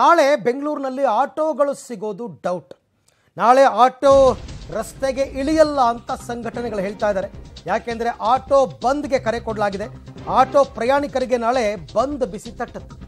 ನಾಳೆ ಬೆಂಗಳೂರಿನಲ್ಲಿ ಆಟೋಗಳು ಸಿಗೋದು ಡೌಟ್ ನಾಳೆ ಆಟೋ ರಸ್ತೆಗೆ ಇಳಿಯಲ್ಲ ಅಂತ ಸಂಘಟನೆಗಳು ಹೇಳ್ತಾ ಇದ್ದಾರೆ ಯಾಕೆಂದರೆ ಆಟೋ ಬಂದ್ಗೆ ಕರೆ ಕೊಡಲಾಗಿದೆ ಆಟೋ ಪ್ರಯಾಣಿಕರಿಗೆ ನಾಳೆ ಬಂದ್ ಬಿಸಿ ತಟ್ಟುತ್ತೆ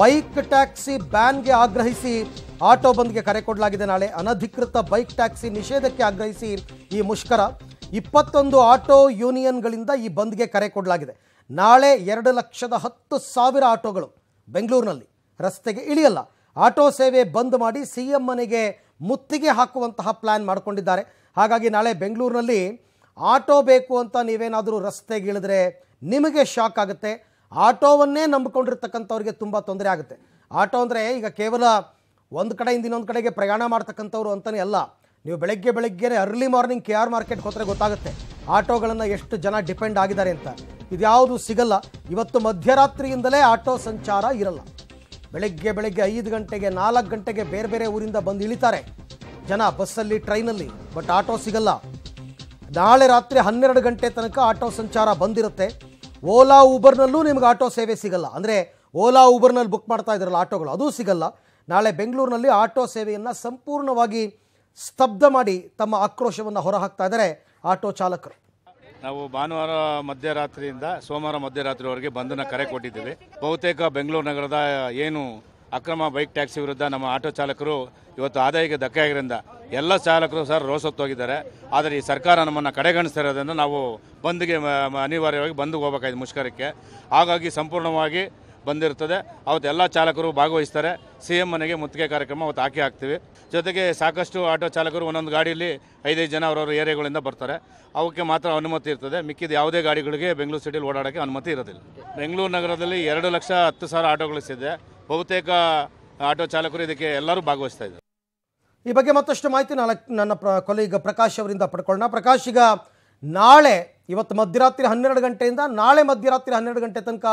ಬೈಕ್ ಟ್ಯಾಕ್ಸಿ ಬ್ಯಾನ್ಗೆ ಆಗ್ರಹಿಸಿ ಆಟೋ ಬಂದ್ಗೆ ಕರೆ ಕೊಡಲಾಗಿದೆ ನಾಳೆ ಅನಧಿಕೃತ ಬೈಕ್ ಟ್ಯಾಕ್ಸಿ ನಿಷೇಧಕ್ಕೆ ಆಗ್ರಹಿಸಿ ಈ ಮುಷ್ಕರ ಇಪ್ಪತ್ತೊಂದು ಆಟೋ ಯೂನಿಯನ್ಗಳಿಂದ ಈ ಬಂದ್ಗೆ ಕರೆ ಕೊಡಲಾಗಿದೆ ನಾಳೆ ಎರಡು ಲಕ್ಷದ ಹತ್ತು ಸಾವಿರ ಆಟೋಗಳು ಬೆಂಗಳೂರಿನಲ್ಲಿ ರಸ್ತೆಗೆ ಇಳಿಯಲ್ಲ ಆಟೋ ಸೇವೆ ಬಂದ್ ಮಾಡಿ ಸಿ ಎಂ ಮನೆಗೆ ಮುತ್ತಿಗೆ ಹಾಕುವಂತಹ ಪ್ಲ್ಯಾನ್ ಮಾಡಿಕೊಂಡಿದ್ದಾರೆ ಹಾಗಾಗಿ ನಾಳೆ ಬೆಂಗಳೂರಿನಲ್ಲಿ ಆಟೋ ಬೇಕು ಅಂತ ನೀವೇನಾದರೂ ರಸ್ತೆಗೆ ಇಳಿದ್ರೆ ನಿಮಗೆ ಶಾಕ್ ಆಗುತ್ತೆ ಆಟೋವನ್ನೇ ನಂಬಿಕೊಂಡಿರ್ತಕ್ಕಂಥವ್ರಿಗೆ ತುಂಬ ತೊಂದರೆ ಆಗುತ್ತೆ ಆಟೋ ಅಂದರೆ ಈಗ ಕೇವಲ ಒಂದು ಕಡೆಯಿಂದ ಇನ್ನೊಂದು ಕಡೆಗೆ ಪ್ರಯಾಣ ಮಾಡ್ತಕ್ಕಂಥವ್ರು ಅಂತಲೇ ಅಲ್ಲ ನೀವು ಬೆಳಗ್ಗೆ ಬೆಳಗ್ಗೆನೇ ಅರ್ಲಿ ಮಾರ್ನಿಂಗ್ ಕೆ ಆರ್ ಮಾರ್ಕೆಟ್ಗೆ ಹೋದರೆ ಗೊತ್ತಾಗುತ್ತೆ ಆಟೋಗಳನ್ನು ಎಷ್ಟು ಜನ ಡಿಪೆಂಡ್ ಆಗಿದ್ದಾರೆ ಅಂತ ಇದ್ಯಾವುದು ಸಿಗಲ್ಲ ಇವತ್ತು ಮಧ್ಯರಾತ್ರಿಯಿಂದಲೇ ಆಟೋ ಸಂಚಾರ ಇರಲ್ಲ ಬೆಳಗ್ಗೆ ಬೆಳಗ್ಗೆ ಐದು ಗಂಟೆಗೆ ನಾಲ್ಕು ಗಂಟೆಗೆ ಬೇರೆ ಬೇರೆ ಊರಿಂದ ಬಂದು ಇಳಿತಾರೆ ಜನ ಬಸ್ಸಲ್ಲಿ ಟ್ರೈನಲ್ಲಿ ಬಟ್ ಆಟೋ ಸಿಗಲ್ಲ ನಾಳೆ ರಾತ್ರಿ ಹನ್ನೆರಡು ಗಂಟೆ ತನಕ ಆಟೋ ಸಂಚಾರ ಬಂದಿರುತ್ತೆ ಓಲಾ ಊಬರ್ನಲ್ಲೂ ನಿಮ್ಗೆ ಆಟೋ ಸೇವೆ ಸಿಗಲ್ಲ ಅಂದರೆ ಓಲಾ ಊಬರ್ನಲ್ಲಿ ಬುಕ್ ಮಾಡ್ತಾ ಇದ್ರಲ್ಲ ಆಟೋಗಳು ಅದೂ ಸಿಗಲ್ಲ ನಾಳೆ ಬೆಂಗಳೂರಿನಲ್ಲಿ ಆಟೋ ಸೇವೆಯನ್ನು ಸಂಪೂರ್ಣವಾಗಿ ಸ್ತಬ್ಧ ಮಾಡಿ ತಮ್ಮ ಆಕ್ರೋಶವನ್ನು ಹೊರಹಾಕ್ತಾ ಇದ್ದಾರೆ ಆಟೋ ಚಾಲಕರು ನಾವು ಭಾನುವಾರ ಮಧ್ಯರಾತ್ರಿಯಿಂದ ಸೋಮವಾರ ಮಧ್ಯರಾತ್ರಿವರೆಗೆ ಬಂಧನ ಕರೆ ಕೊಟ್ಟಿದ್ದೇವೆ ಬಹುತೇಕ ಬೆಂಗಳೂರು ನಗರದ ಏನು ಅಕ್ರಮ ಬೈಕ್ ಟ್ಯಾಕ್ಸಿ ವಿರುದ್ಧ ನಮ್ಮ ಆಟೋ ಚಾಲಕರು ಇವತ್ತು ಆದಾಯಕ್ಕೆ ಆಗಿರೋದ್ರಿಂದ ಎಲ್ಲ ಚಾಲಕರು ಸರ್ ಹೋಗಿದ್ದಾರೆ ಆದರೆ ಈ ಸರ್ಕಾರ ನಮ್ಮನ್ನು ಕಡೆಗಣಿಸ್ತಿರೋದನ್ನು ನಾವು ಬಂದ್ಗೆ ಅನಿವಾರ್ಯವಾಗಿ ಬಂದು ಹೋಗ್ಬೇಕಾಯ್ತು ಮುಷ್ಕರಕ್ಕೆ ಹಾಗಾಗಿ ಸಂಪೂರ್ಣವಾಗಿ ಬಂದಿರ್ತದೆ ಅವತ್ತು ಎಲ್ಲ ಚಾಲಕರು ಭಾಗವಹಿಸ್ತಾರೆ ಸಿ ಎಂ ಮನೆಗೆ ಮುತ್ತಿಗೆ ಕಾರ್ಯಕ್ರಮ ಅವತ್ತು ಹಾಕಿ ಹಾಕ್ತೀವಿ ಜೊತೆಗೆ ಸಾಕಷ್ಟು ಆಟೋ ಚಾಲಕರು ಒಂದೊಂದು ಗಾಡಿಯಲ್ಲಿ ಐದೈದು ಜನ ಅವರವ್ರ ಏರಿಯಾಗಳಿಂದ ಬರ್ತಾರೆ ಅವಕ್ಕೆ ಮಾತ್ರ ಅನುಮತಿ ಇರ್ತದೆ ಮಿಕ್ಕಿದ ಯಾವುದೇ ಗಾಡಿಗಳಿಗೆ ಬೆಂಗಳೂರು ಸಿಟಿಲಿ ಓಡಾಡೋಕ್ಕೆ ಅನುಮತಿ ಇರೋದಿಲ್ಲ ಬೆಂಗಳೂರು ನಗರದಲ್ಲಿ ಎರಡು ಲಕ್ಷ ಹತ್ತು ಸಾವಿರ ಆಟೋಗಳಿಸಿದೆ ಬಹುತೇಕ ಆಟೋ ಚಾಲಕರು ಇದಕ್ಕೆ ಎಲ್ಲರೂ ಭಾಗವಹಿಸ್ತಾ ಈ ಬಗ್ಗೆ ಮತ್ತಷ್ಟು ಮಾಹಿತಿ ನಾಲ್ಕು ನನ್ನ ಪ್ರ ಕೊಲೀಗ್ ಪ್ರಕಾಶ್ ಅವರಿಂದ ಪಡ್ಕೊಳ್ಳೋಣ ಪ್ರಕಾಶ್ ಈಗ ನಾಳೆ ಇವತ್ತು ಮಧ್ಯರಾತ್ರಿ ಹನ್ನೆರಡು ಗಂಟೆಯಿಂದ ನಾಳೆ ಮಧ್ಯರಾತ್ರಿ ಹನ್ನೆರಡು ಗಂಟೆ ತನಕ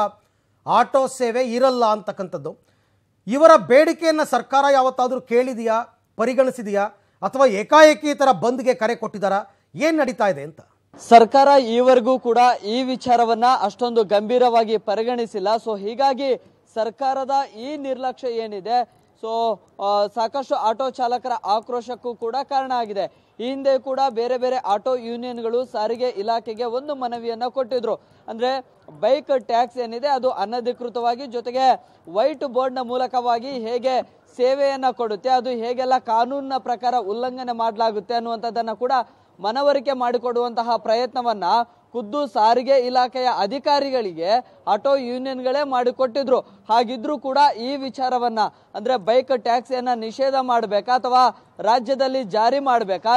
ಆಟೋ ಸೇವೆ ಇರಲ್ಲ ಅಂತಕ್ಕಂಥದ್ದು ಇವರ ಬೇಡಿಕೆಯನ್ನು ಸರ್ಕಾರ ಯಾವತ್ತಾದರೂ ಕೇಳಿದೆಯಾ ಪರಿಗಣಿಸಿದೆಯಾ ಅಥವಾ ಏಕಾಏಕಿ ಈ ಥರ ಬಂದ್ಗೆ ಕರೆ ಕೊಟ್ಟಿದ್ದಾರಾ ಏನು ನಡೀತಾ ಇದೆ ಅಂತ ಸರ್ಕಾರ ಈವರೆಗೂ ಕೂಡ ಈ ವಿಚಾರವನ್ನ ಅಷ್ಟೊಂದು ಗಂಭೀರವಾಗಿ ಪರಿಗಣಿಸಿಲ್ಲ ಸೊ ಹೀಗಾಗಿ ಸರ್ಕಾರದ ಈ ನಿರ್ಲಕ್ಷ್ಯ ಏನಿದೆ ಸೊ ಸಾಕಷ್ಟು ಆಟೋ ಚಾಲಕರ ಆಕ್ರೋಶಕ್ಕೂ ಕೂಡ ಕಾರಣ ಆಗಿದೆ ಈ ಹಿಂದೆ ಕೂಡ ಬೇರೆ ಬೇರೆ ಆಟೋ ಯೂನಿಯನ್ಗಳು ಸಾರಿಗೆ ಇಲಾಖೆಗೆ ಒಂದು ಮನವಿಯನ್ನು ಕೊಟ್ಟಿದ್ರು ಅಂದರೆ ಬೈಕ್ ಟ್ಯಾಕ್ಸ್ ಏನಿದೆ ಅದು ಅನಧಿಕೃತವಾಗಿ ಜೊತೆಗೆ ವೈಟ್ ಬೋರ್ಡ್ನ ಮೂಲಕವಾಗಿ ಹೇಗೆ ಸೇವೆಯನ್ನು ಕೊಡುತ್ತೆ ಅದು ಹೇಗೆಲ್ಲ ಕಾನೂನಿನ ಪ್ರಕಾರ ಉಲ್ಲಂಘನೆ ಮಾಡಲಾಗುತ್ತೆ ಅನ್ನುವಂಥದ್ದನ್ನು ಕೂಡ ಮನವರಿಕೆ ಮಾಡಿಕೊಡುವಂತಹ ಪ್ರಯತ್ನವನ್ನು ಖುದ್ದು ಸಾರಿಗೆ ಇಲಾಖೆಯ ಅಧಿಕಾರಿಗಳಿಗೆ ಆಟೋ ಯೂನಿಯನ್ಗಳೇ ಮಾಡಿಕೊಟ್ಟಿದ್ರು ಹಾಗಿದ್ರೂ ಕೂಡ ಈ ವಿಚಾರವನ್ನ ಅಂದ್ರೆ ಬೈಕ್ ಟ್ಯಾಕ್ಸಿಯನ್ನ ನಿಷೇಧ ಮಾಡಬೇಕಾ ಅಥವಾ ರಾಜ್ಯದಲ್ಲಿ ಜಾರಿ ಮಾಡಬೇಕಾ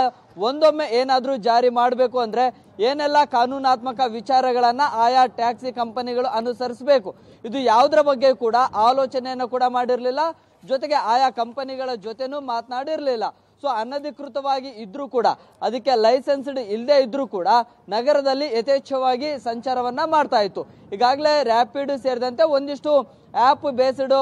ಒಂದೊಮ್ಮೆ ಏನಾದರೂ ಜಾರಿ ಮಾಡಬೇಕು ಅಂದ್ರೆ ಏನೆಲ್ಲ ಕಾನೂನಾತ್ಮಕ ವಿಚಾರಗಳನ್ನ ಆಯಾ ಟ್ಯಾಕ್ಸಿ ಕಂಪನಿಗಳು ಅನುಸರಿಸಬೇಕು ಇದು ಯಾವುದರ ಬಗ್ಗೆ ಕೂಡ ಆಲೋಚನೆಯನ್ನು ಕೂಡ ಮಾಡಿರಲಿಲ್ಲ ಜೊತೆಗೆ ಆಯಾ ಕಂಪನಿಗಳ ಜೊತೆನೂ ಮಾತನಾಡಿರಲಿಲ್ಲ ಸೊ ಅನಧಿಕೃತವಾಗಿ ಇದ್ರೂ ಕೂಡ ಅದಕ್ಕೆ ಲೈಸೆನ್ಸ್ಡ್ ಇಲ್ಲದೆ ಇದ್ರೂ ಕೂಡ ನಗರದಲ್ಲಿ ಯಥೇಚ್ಛವಾಗಿ ಸಂಚಾರವನ್ನ ಮಾಡ್ತಾ ಇತ್ತು ಈಗಾಗಲೇ ರ್ಯಾಪಿಡ್ ಸೇರಿದಂತೆ ಒಂದಿಷ್ಟು ಆ್ಯಪ್ ಬೇಸ್ಡ್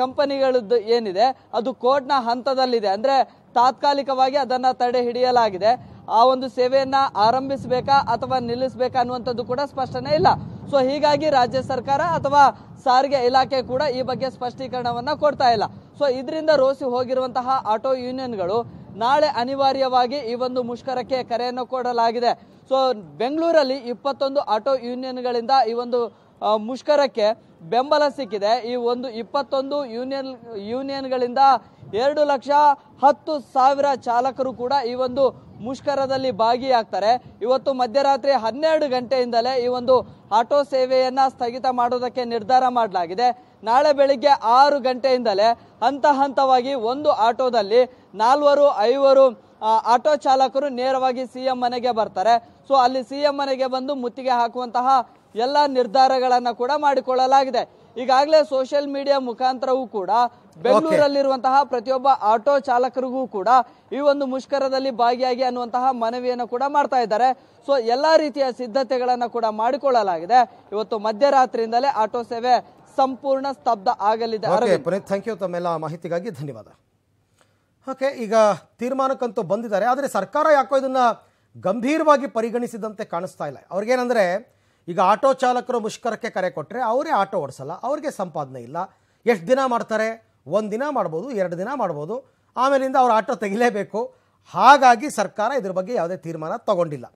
ಕಂಪನಿಗಳದ್ದು ಏನಿದೆ ಅದು ಕೋರ್ಟ್ನ ಹಂತದಲ್ಲಿದೆ ಅಂದರೆ ತಾತ್ಕಾಲಿಕವಾಗಿ ಅದನ್ನು ತಡೆ ಹಿಡಿಯಲಾಗಿದೆ ಆ ಒಂದು ಸೇವೆಯನ್ನು ಆರಂಭಿಸಬೇಕಾ ಅಥವಾ ನಿಲ್ಲಿಸಬೇಕಾ ಅನ್ನುವಂಥದ್ದು ಕೂಡ ಸ್ಪಷ್ಟನೆ ಇಲ್ಲ ಸೊ ಹೀಗಾಗಿ ರಾಜ್ಯ ಸರ್ಕಾರ ಅಥವಾ ಸಾರಿಗೆ ಇಲಾಖೆ ಕೂಡ ಈ ಬಗ್ಗೆ ಸ್ಪಷ್ಟೀಕರಣವನ್ನು ಕೊಡ್ತಾ ಇಲ್ಲ ಸೊ ಇದರಿಂದ ರೋಸಿ ಹೋಗಿರುವಂತಹ ಆಟೋ ಯೂನಿಯನ್ಗಳು ನಾಳೆ ಅನಿವಾರ್ಯವಾಗಿ ಈ ಒಂದು ಮುಷ್ಕರಕ್ಕೆ ಕರೆಯನ್ನು ಕೊಡಲಾಗಿದೆ ಸೊ ಬೆಂಗಳೂರಲ್ಲಿ ಇಪ್ಪತ್ತೊಂದು ಆಟೋ ಯೂನಿಯನ್ಗಳಿಂದ ಈ ಒಂದು ಮುಷ್ಕರಕ್ಕೆ ಬೆಂಬಲ ಸಿಕ್ಕಿದೆ ಈ ಒಂದು ಇಪ್ಪತ್ತೊಂದು ಯೂನಿಯನ್ ಯೂನಿಯನ್ಗಳಿಂದ ಎರಡು ಲಕ್ಷ ಹತ್ತು ಸಾವಿರ ಚಾಲಕರು ಕೂಡ ಈ ಒಂದು ಮುಷ್ಕರದಲ್ಲಿ ಭಾಗಿಯಾಗ್ತಾರೆ ಇವತ್ತು ಮಧ್ಯರಾತ್ರಿ ಹನ್ನೆರಡು ಗಂಟೆಯಿಂದಲೇ ಈ ಒಂದು ಆಟೋ ಸೇವೆಯನ್ನು ಸ್ಥಗಿತ ಮಾಡೋದಕ್ಕೆ ನಿರ್ಧಾರ ಮಾಡಲಾಗಿದೆ ನಾಳೆ ಬೆಳಿಗ್ಗೆ ಆರು ಗಂಟೆಯಿಂದಲೇ ಹಂತ ಹಂತವಾಗಿ ಒಂದು ಆಟೋದಲ್ಲಿ ನಾಲ್ವರು ಐವರು ಆಟೋ ಚಾಲಕರು ನೇರವಾಗಿ ಸಿ ಎಂ ಮನೆಗೆ ಬರ್ತಾರೆ ಸೊ ಅಲ್ಲಿ ಸಿ ಎಂ ಮನೆಗೆ ಬಂದು ಮುತ್ತಿಗೆ ಹಾಕುವಂತಹ ಎಲ್ಲ ನಿರ್ಧಾರಗಳನ್ನು ಕೂಡ ಮಾಡಿಕೊಳ್ಳಲಾಗಿದೆ ಈಗಾಗಲೇ ಸೋಷಿಯಲ್ ಮೀಡಿಯಾ ಮುಖಾಂತರವೂ ಕೂಡ ಬೆಂಗಳೂರಲ್ಲಿರುವಂತಹ ಪ್ರತಿಯೊಬ್ಬ ಆಟೋ ಚಾಲಕರಿಗೂ ಕೂಡ ಈ ಒಂದು ಮುಷ್ಕರದಲ್ಲಿ ಭಾಗಿಯಾಗಿ ಅನ್ನುವಂತಹ ಮನವಿಯನ್ನು ಕೂಡ ಮಾಡ್ತಾ ಇದ್ದಾರೆ ಸೊ ಎಲ್ಲಾ ರೀತಿಯ ಸಿದ್ಧತೆಗಳನ್ನು ಕೂಡ ಮಾಡಿಕೊಳ್ಳಲಾಗಿದೆ ಇವತ್ತು ಮಧ್ಯರಾತ್ರಿಯಿಂದಲೇ ಆಟೋ ಸೇವೆ ಸಂಪೂರ್ಣ ಸ್ತಬ್ಧ ಆಗಲಿದೆ ಥ್ಯಾಂಕ್ ಯು ತಮ್ಮೆಲ್ಲ ಮಾಹಿತಿಗಾಗಿ ಧನ್ಯವಾದ ಓಕೆ ಈಗ ತೀರ್ಮಾನಕ್ಕಂತೂ ಬಂದಿದ್ದಾರೆ ಆದರೆ ಸರ್ಕಾರ ಯಾಕೋ ಇದನ್ನ ಗಂಭೀರವಾಗಿ ಪರಿಗಣಿಸಿದಂತೆ ಕಾಣಿಸ್ತಾ ಇಲ್ಲ ಅವ್ರಿಗೇನಂದ್ರೆ ಈಗ ಆಟೋ ಚಾಲಕರು ಮುಷ್ಕರಕ್ಕೆ ಕರೆ ಕೊಟ್ಟರೆ ಅವರೇ ಆಟೋ ಓಡಿಸಲ್ಲ ಅವ್ರಿಗೆ ಸಂಪಾದನೆ ಇಲ್ಲ ಎಷ್ಟು ದಿನ ಮಾಡ್ತಾರೆ ಒಂದು ದಿನ ಮಾಡ್ಬೋದು ಎರಡು ದಿನ ಮಾಡ್ಬೋದು ಆಮೇಲಿಂದ ಅವ್ರ ಆಟೋ ತೆಗಿಲೇಬೇಕು ಹಾಗಾಗಿ ಸರ್ಕಾರ ಇದ್ರ ಬಗ್ಗೆ ಯಾವುದೇ ತೀರ್ಮಾನ ತಗೊಂಡಿಲ್ಲ